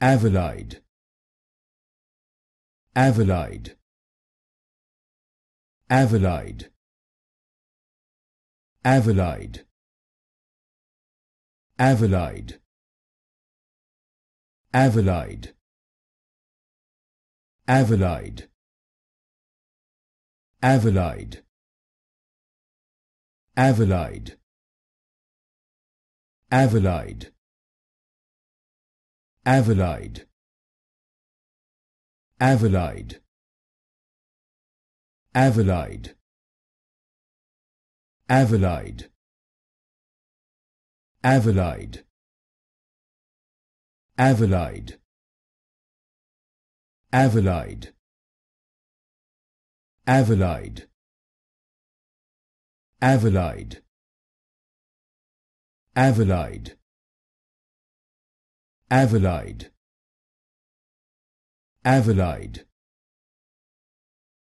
Avalide Avalide Avalide Avalide Avalide Avalide Avalide Avalide Avalide Avalide Avalide Avalide Avalide Avalide Avalide Avalide Avalide Avalide Avalide Avalide Avalide Avalide